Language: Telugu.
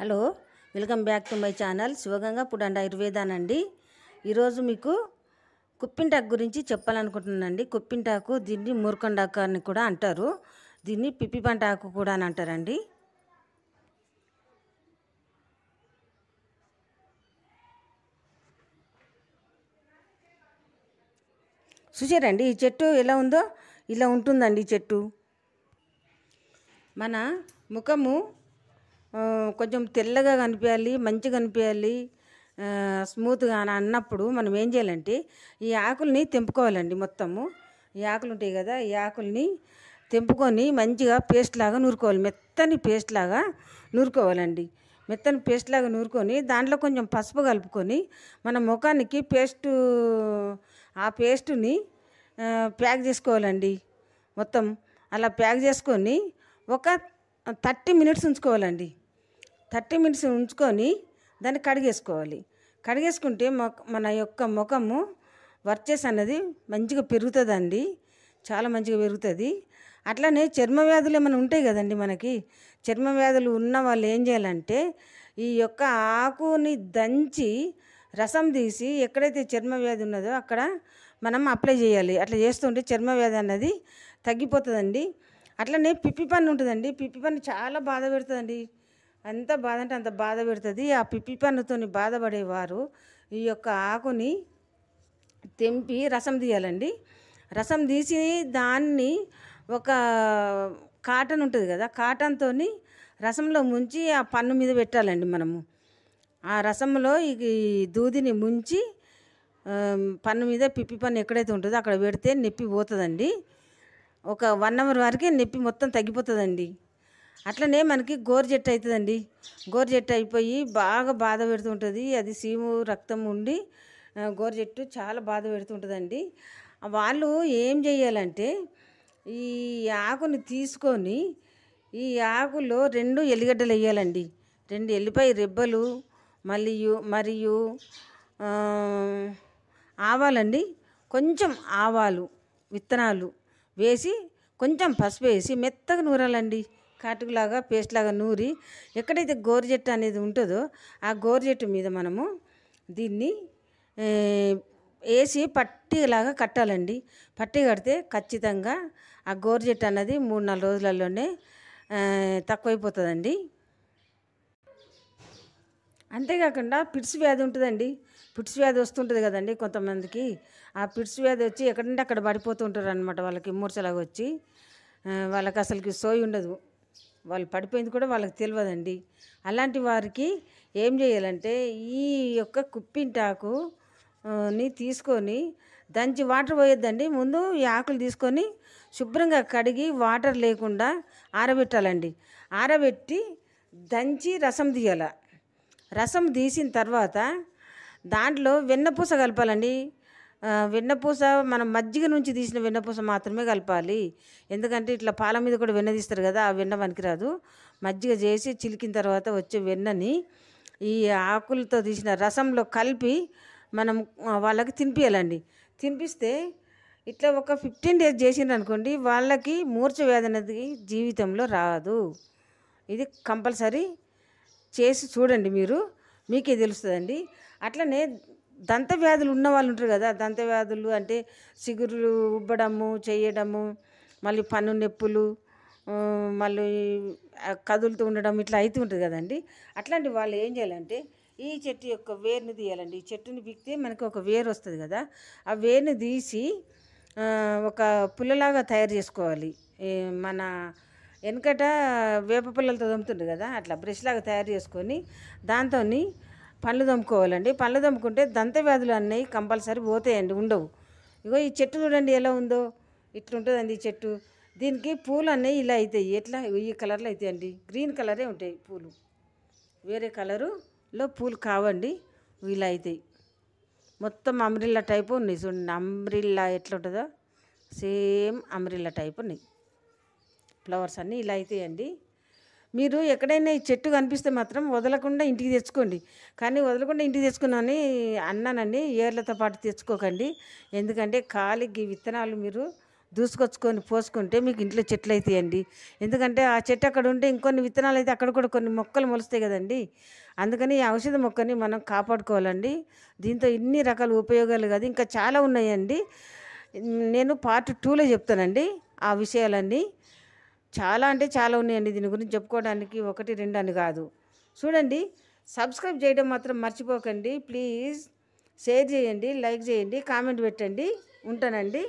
hello welcome back to my channel Shivaganga పుడండి ఆయుర్వేదానండి ఈరోజు మీకు కుప్పింటాకు గురించి చెప్పాలనుకుంటున్నానండి కుప్పింటాకు దీన్ని మురకండాకు అని కూడా అంటారు దీన్ని పిప్పి పంట ఆకు కూడా అని అంటారండి చూసారండి ఈ చెట్టు ఎలా ఉందో ఇలా ఉంటుందండి ఈ చెట్టు మన ముఖము కొంచెం తెల్లగా కనిపించాలి మంచిగా కనిపించాలి స్మూత్గా అని అన్నప్పుడు మనం ఏం చేయాలంటే ఈ ఆకుల్ని తెంపుకోవాలండి మొత్తము ఈ ఆకులు ఉంటాయి కదా ఈ ఆకుల్ని తెంపుకొని మంచిగా పేస్ట్ లాగా నూరుకోవాలి మెత్తని పేస్ట్ లాగా నూరుకోవాలండి మెత్తని పేస్ట్ లాగా నూరుకొని దాంట్లో కొంచెం పసుపు కలుపుకొని మన ముఖానికి పేస్ట్ ఆ పేస్టుని ప్యాక్ చేసుకోవాలండి మొత్తం అలా ప్యాక్ చేసుకొని ఒక థర్టీ మినిట్స్ ఉంచుకోవాలండి థర్టీ మినిట్స్ ఉంచుకొని దాన్ని కడిగేసుకోవాలి కడిగేసుకుంటే మన యొక్క ముఖము వర్చెస్ అన్నది మంచిగా పెరుగుతుందండి చాలా మంచిగా పెరుగుతుంది అట్లనే చర్మ వ్యాధులు ఏమైనా ఉంటాయి కదండి మనకి చర్మ వ్యాధులు ఉన్న వాళ్ళు ఏం చేయాలంటే ఈ యొక్క ఆకుని దంచి రసం తీసి ఎక్కడైతే చర్మ వ్యాధి ఉన్నదో అక్కడ మనం అప్లై చేయాలి అట్లా చేస్తుంటే చర్మ వ్యాధి అన్నది తగ్గిపోతుందండి అట్లనే పిప్పి పన్ను ఉంటుందండి పిప్పి పన్ను చాలా బాధ పెడుతుందండి అంత బాధ అంటే అంత బాధ పెడుతుంది ఆ పిప్పి పన్నుతో బాధపడేవారు ఈ యొక్క ఆకుని తెంపి రసం తీయాలండి రసం తీసి దాన్ని ఒక కాటన్ ఉంటుంది కదా కాటన్తో రసంలో ముంచి ఆ పన్ను మీద పెట్టాలండి మనము ఆ రసంలో ఈ దూదిని ముంచి పన్ను మీద పిప్పి పన్ను ఎక్కడైతే ఉంటుందో అక్కడ పెడితే నొప్పి పోతుందండి ఒక వన్ అవర్ వరకే నొప్పి మొత్తం తగ్గిపోతుందండి అట్లనే మనకి గోరుజెట్టు అవుతుందండి గోరుజెట్టు అయిపోయి బాగా బాధ పెడుతుంటుంది అది సీము రక్తం ఉండి గోరుజెట్టు చాలా బాధ పెడుతుంటుందండి వాళ్ళు ఏం చేయాలంటే ఈ ఆకుని తీసుకొని ఈ ఆకులో రెండు ఎల్లిగడ్డలు వేయాలండి రెండు ఎల్లిపాయ రెబ్బలు మళ్ళీ మరియు ఆవాలండి కొంచెం ఆవాలు విత్తనాలు వేసి కొంచెం పసుపు వేసి మెత్తగా నూరాలండి కాటుకులాగా పేస్ట్ లాగా నూరి ఎక్కడైతే గోరుజెట్టు అనేది ఉంటుందో ఆ గోరుజెట్టు మీద మనము దీన్ని వేసి పట్టిలాగా కట్టాలండి పట్టి కడితే ఖచ్చితంగా ఆ గోరుజెట్టు అన్నది మూడు నాలుగు రోజులలోనే తక్కువైపోతుందండి అంతేకాకుండా పిడ్స్ వ్యాధి ఉంటుందండి పిడ్స్ వ్యాధి వస్తుంటుంది కదండి కొంతమందికి ఆ పిడ్స్ వ్యాధి వచ్చి ఎక్కడంటే అక్కడ పడిపోతూ ఉంటారు అనమాట వాళ్ళకి మూర్చలాగా వచ్చి వాళ్ళకి అసలుకి సోయి ఉండదు వాళ్ళు పడిపోయింది కూడా వాళ్ళకి తెలియదండి అలాంటి వారికి ఏం చేయాలంటే ఈ యొక్క కుప్పింటాకుని తీసుకొని దంచి వాటర్ పోయొద్దండి ముందు ఈ ఆకులు తీసుకొని శుభ్రంగా కడిగి వాటర్ లేకుండా ఆరబెట్టాలండి ఆరబెట్టి దంచి రసం తీయాలి రసం తీసిన తర్వాత దాంట్లో వెన్నపూస కలపాలండి వెన్నపూస మనం మజ్జిగ నుంచి తీసిన వెన్నపూస మాత్రమే కలపాలి ఎందుకంటే ఇట్లా పాల మీద కూడా వెన్న తీస్తారు కదా ఆ వెన్న పనికిరాదు మజ్జిగ చేసి చిలికిన తర్వాత వచ్చే వెన్నని ఈ ఆకులతో తీసిన రసంలో కలిపి మనం వాళ్ళకి తినిపించాలండి తినిపిస్తే ఇట్లా ఒక ఫిఫ్టీన్ డేస్ చేసిండ్రు అనుకోండి వాళ్ళకి మూర్ఛ వేదనది జీవితంలో రాదు ఇది కంపల్సరీ చేసి చూడండి మీరు మీకే తెలుస్తుందండి అట్లనే దంత వ్యాధులు ఉన్న వాళ్ళు ఉంటారు కదా దంత వ్యాధులు అంటే చిగురులు ఉబ్బడము చేయడము మళ్ళీ పన్ను నొప్పులు మళ్ళీ కదులుతూ ఉండడం ఇట్లా అవుతూ ఉంటుంది కదండి అట్లాంటి వాళ్ళు ఏం చేయాలంటే ఈ చెట్టు యొక్క వేరుని తీయాలండి ఈ చెట్టుని బిక్తే మనకి ఒక వేరు వస్తుంది కదా ఆ వేరుని తీసి ఒక పుల్లలాగా తయారు చేసుకోవాలి మన వెనకట వేప పిల్లలతో దొమ్ముతుండు కదా అట్లా బ్రష్ లాగా తయారు చేసుకొని దాంతో పళ్ళు దొమ్ముకోవాలండి పళ్ళు దొమ్ముకుంటే దంత వ్యాధులు అన్నీ కంపల్సరీ పోతాయండి ఉండవు ఇగో ఈ చెట్టు చూడండి ఎలా ఉందో ఇట్లుంటుందండి ఈ చెట్టు దీనికి పూలు అన్నీ ఇలా అవుతాయి ఎట్లా ఈ కలర్లో అవుతాయండి గ్రీన్ కలరే ఉంటాయి పూలు వేరే కలరులో పూలు కావండి ఇలా అవుతాయి మొత్తం అమ్రిల్లా టైపు ఉన్నాయి చూడండి అమ్రిల్లా ఎట్లుంటుందో సేమ్ అమ్రిల్లా టైప్ ఉన్నాయి ఫ్లవర్స్ అన్నీ ఇలా అవుతాయండి మీరు ఎక్కడైనా ఈ చెట్టు కనిపిస్తే మాత్రం వదలకుండా ఇంటికి తెచ్చుకోండి కానీ వదలకుండా ఇంటికి తెచ్చుకున్నాను అన్నానండి ఏర్లతో పాటు తెచ్చుకోకండి ఎందుకంటే కాలికి విత్తనాలు మీరు దూసుకొచ్చుకొని పోసుకుంటే మీకు ఇంట్లో చెట్లు అవుతాయండి ఎందుకంటే ఆ చెట్టు అక్కడ ఉంటే ఇంకొన్ని విత్తనాలు అయితే అక్కడ కూడా కొన్ని మొక్కలు మొలుస్తాయి కదండి అందుకని ఈ ఔషధ మొక్కని మనం కాపాడుకోవాలండి దీంతో ఇన్ని రకాల ఉపయోగాలు కాదు ఇంకా చాలా ఉన్నాయండి నేను పార్ట్ టూలో చెప్తానండి ఆ విషయాలన్నీ చాలా అంటే చాలా ఉన్నాయండి దీని గురించి చెప్పుకోవడానికి ఒకటి రెండు అని కాదు చూడండి సబ్స్క్రైబ్ చేయడం మాత్రం మర్చిపోకండి ప్లీజ్ షేర్ చేయండి లైక్ చేయండి కామెంట్ పెట్టండి ఉంటానండి